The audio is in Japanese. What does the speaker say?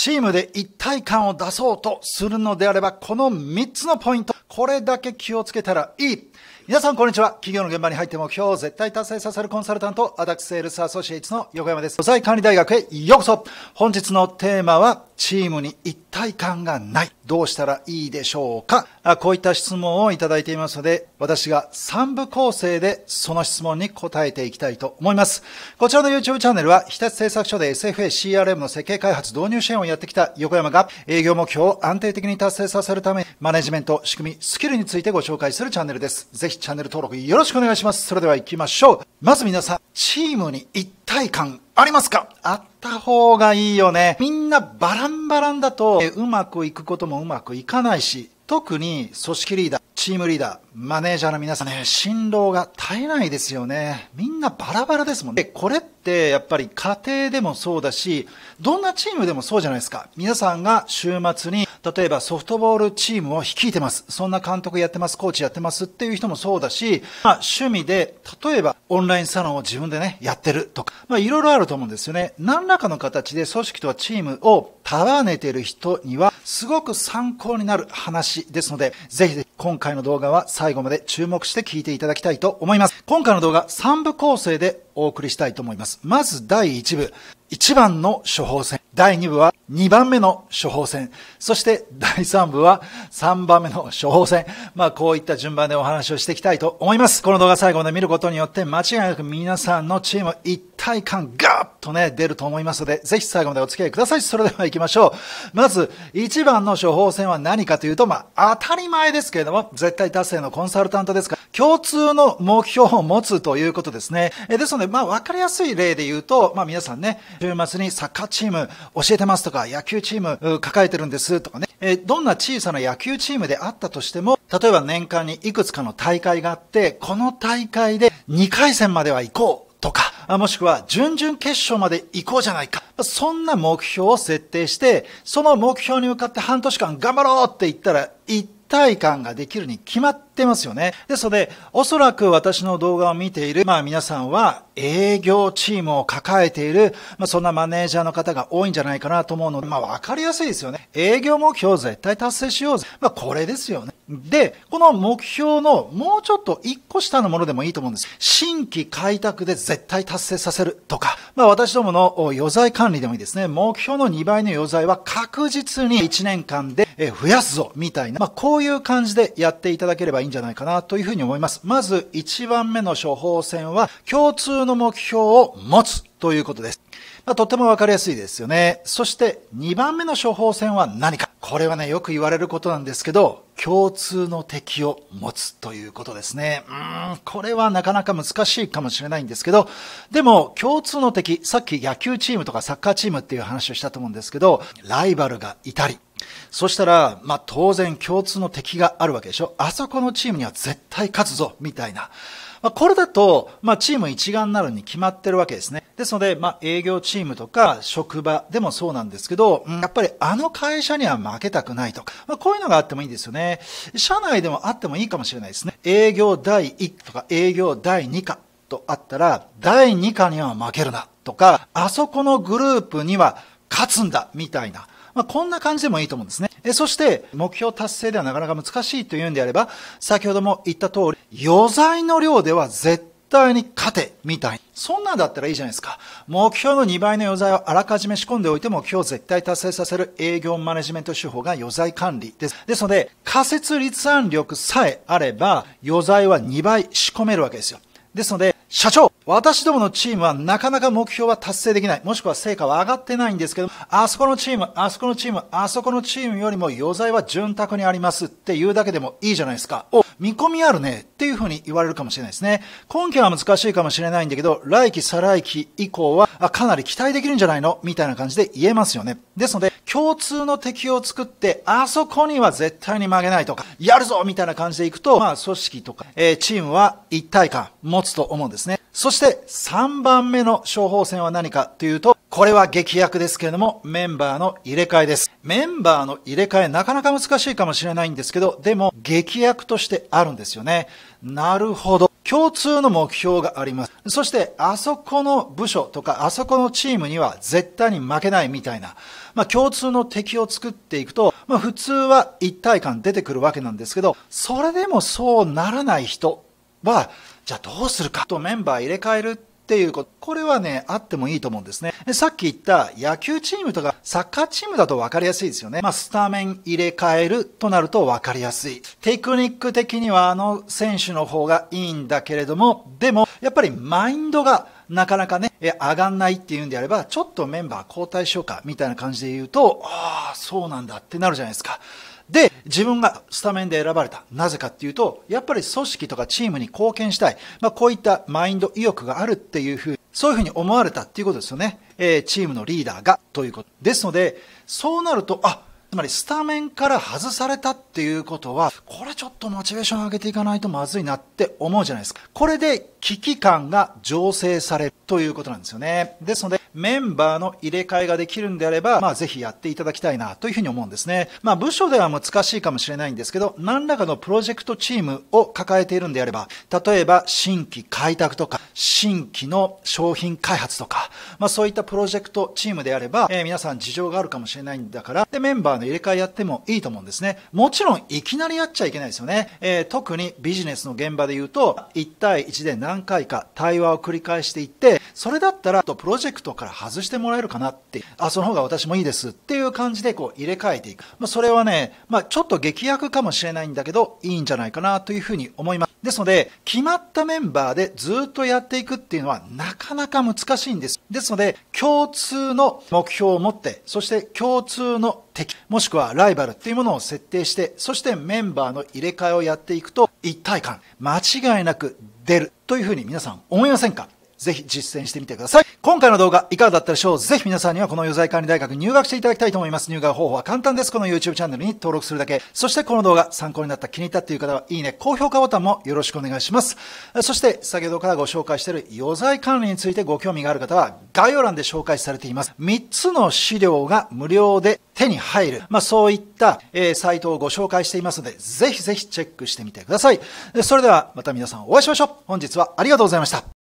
チームで一体感を出そうとするのであれば、この3つのポイント、これだけ気をつけたらいい。皆さん、こんにちは。企業の現場に入って目標を絶対達成させるコンサルタント、アダックセールスアソシエイツの横山です。素材管理大学へようこそ。本日のテーマは、チームに一体感がない。どうしたらいいでしょうかあこういった質問をいただいていますので、私が3部構成でその質問に答えていきたいと思います。こちらの YouTube チャンネルは、日立製作所で SFA CRM の設計開発導入支援をやってきた横山が、営業目標を安定的に達成させるため、マネジメント、仕組み、スキルについてご紹介するチャンネルです。ぜひチャンネル登録よろしくお願いします。それでは行きましょう。まず皆さん、チームに一体感ありますかあった方がいいよね。みんなバランバランだと、うまくいくこともうまくいかないし、特に組織リーダー、チームリーダー、マネージャーの皆さんね、辛労が絶えないですよね。みんなバラバラですもんね。これってやっぱり家庭でもそうだし、どんなチームでもそうじゃないですか。皆さんが週末に例えばソフトボールチームを率いてます。そんな監督やってます、コーチやってますっていう人もそうだし、まあ、趣味で、例えばオンラインサロンを自分でね、やってるとか、まあ、いろいろあると思うんですよね。何らかの形で組織とはチームを束ねている人には、すごく参考になる話ですので、ぜひぜひ今回の動画は最後まで注目して聞いていただきたいと思います。今回の動画3部構成でお送りしたいと思います。まず第1部、1番の処方箋、第2部は2番目の処方箋、そして第3部は3番目の処方箋。まあこういった順番でお話をしていきたいと思います。この動画最後まで見ることによって間違いなく皆さんのチーム一体感ガーッとね出ると思いますので、ぜひ最後までお付き合いください。それでは行きましょう。まず1番の処方箋は何かというと、まあ当たり前ですけれども、絶対達成のコンサルタントですから共通の目標を持つということですね。ですので、まあ、わかりやすい例で言うと、まあ、皆さんね、週末にサッカーチーム教えてますとか、野球チーム抱えてるんですとかね、えどんな小さな野球チームであったとしても、例えば年間にいくつかの大会があって、この大会で2回戦までは行こうとか、もしくは準々決勝まで行こうじゃないか。そんな目標を設定して、その目標に向かって半年間頑張ろうって言ったら、一体感ができるに決まってってますよね。ですので、おそらく私の動画を見ている、まあ皆さんは営業チームを抱えている、まあそんなマネージャーの方が多いんじゃないかなと思うので、まあわかりやすいですよね。営業目標絶対達成しようぜ。まあこれですよね。で、この目標のもうちょっと一個下のものでもいいと思うんです。新規開拓で絶対達成させるとか、まあ私どもの余罪管理でもいいですね。目標の2倍の余罪は確実に1年間で増やすぞ、みたいな、まあこういう感じでやっていただければいいんじゃないかなというふうに思います。まず1番目の処方箋は共通の目標を持つということです。まあ、とってもわかりやすいですよね。そして2番目の処方箋は何か。これはね、よく言われることなんですけど、共通の敵を持つということですね。うーん、これはなかなか難しいかもしれないんですけど、でも共通の敵、さっき野球チームとかサッカーチームっていう話をしたと思うんですけど、ライバルがいたり、そしたら、まあ、当然共通の敵があるわけでしょ。あそこのチームには絶対勝つぞ、みたいな。まあ、これだと、まあ、チーム一丸になるに決まってるわけですね。ですので、まあ、営業チームとか、職場でもそうなんですけど、やっぱりあの会社には負けたくないとか、まあ、こういうのがあってもいいんですよね。社内でもあってもいいかもしれないですね。営業第1とか、営業第2課とあったら、第2課には負けるなとか、あそこのグループには勝つんだ、みたいな。まあ、こんな感じでもいいと思うんですね。えそして、目標達成ではなかなか難しいというんであれば、先ほども言った通り、余罪の量では絶対に勝てみたい。そんなんだったらいいじゃないですか。目標の2倍の余罪をあらかじめ仕込んでおいて目標を絶対達成させる営業マネジメント手法が余罪管理です。ですので、仮説立案力さえあれば余罪は2倍仕込めるわけですよ。ですので、社長私どものチームはなかなか目標は達成できない。もしくは成果は上がってないんですけど、あそこのチーム、あそこのチーム、あそこのチームよりも余罪は潤沢にありますって言うだけでもいいじゃないですか。お見込みあるねっていうふうに言われるかもしれないですね。今期は難しいかもしれないんだけど、来期、再来期以降は、あ、かなり期待できるんじゃないのみたいな感じで言えますよね。ですので、共通の敵を作って、あそこには絶対に曲げないとか、やるぞみたいな感じでいくと、まあ、組織とか、えー、チームは一体感持つと思うんですね。そして、3番目の処方箋は何かというと、これは劇薬ですけれども、メンバーの入れ替えです。メンバーの入れ替えなかなか難しいかもしれないんですけど、でも劇薬としてあるんですよね。なるほど。共通の目標があります。そして、あそこの部署とか、あそこのチームには絶対に負けないみたいな、まあ共通の敵を作っていくと、まあ普通は一体感出てくるわけなんですけど、それでもそうならない人は、じゃあどうするかとメンバー入れ替えるっていうこと。これはね、あってもいいと思うんですね。さっき言った野球チームとかサッカーチームだと分かりやすいですよね。まあ、スタメン入れ替えるとなると分かりやすい。テクニック的にはあの選手の方がいいんだけれども、でも、やっぱりマインドがなかなかね、え、上がんないっていうんであれば、ちょっとメンバー交代しようか、みたいな感じで言うと、ああ、そうなんだってなるじゃないですか。で、自分がスタメンで選ばれた。なぜかっていうと、やっぱり組織とかチームに貢献したい。まあ、こういったマインド、意欲があるっていうふうそういうふうに思われたっていうことですよね。えー、チームのリーダーがということ。ですので、そうなると、あ、つまりスタメンから外されたっていうことは、これちょっとモチベーション上げていかないとまずいなって思うじゃないですか。これで危機感が醸成されるということなんですよね。ですので、メンバーの入れ替えができるんであれば、まあ、ぜひやっていただきたいなというふうに思うんですね。まあ、部署では難しいかもしれないんですけど、何らかのプロジェクトチームを抱えているんであれば、例えば新規開拓とか、新規の商品開発とか、まあ、そういったプロジェクトチームであれば、えー、皆さん事情があるかもしれないんだから、で、メンバーの入れ替えやってもいいと思うんですね。もちろん、いきなりやっちゃいけないですよね。えー、特にビジネスの現場で言うと、1対1で何回か対話を繰り返していって、それだったら、プロジェクトから外してもらえるかなって、あ、その方が私もいいですっていう感じでこう入れ替えていく。まあ、それはね、まあ、ちょっと劇薬かもしれないんだけど、いいんじゃないかなというふうに思います。ですので、決まったメンバーでずっとやっていくっていうのはなかなか難しいんです。ですので、共通の目標を持って、そして共通の敵、もしくはライバルっていうものを設定して、そしてメンバーの入れ替えをやっていくと、一体感、間違いなく出るというふうに皆さん思いませんかぜひ実践してみてください。今回の動画いかがだったでしょうぜひ皆さんにはこの余罪管理大学に入学していただきたいと思います。入学方法は簡単です。この YouTube チャンネルに登録するだけ。そしてこの動画参考になった気に入ったという方はいいね、高評価ボタンもよろしくお願いします。そして先ほどからご紹介している余罪管理についてご興味がある方は概要欄で紹介されています。3つの資料が無料で手に入る。まあそういった、えー、サイトをご紹介していますので、ぜひぜひチェックしてみてください。それではまた皆さんお会いしましょう。本日はありがとうございました。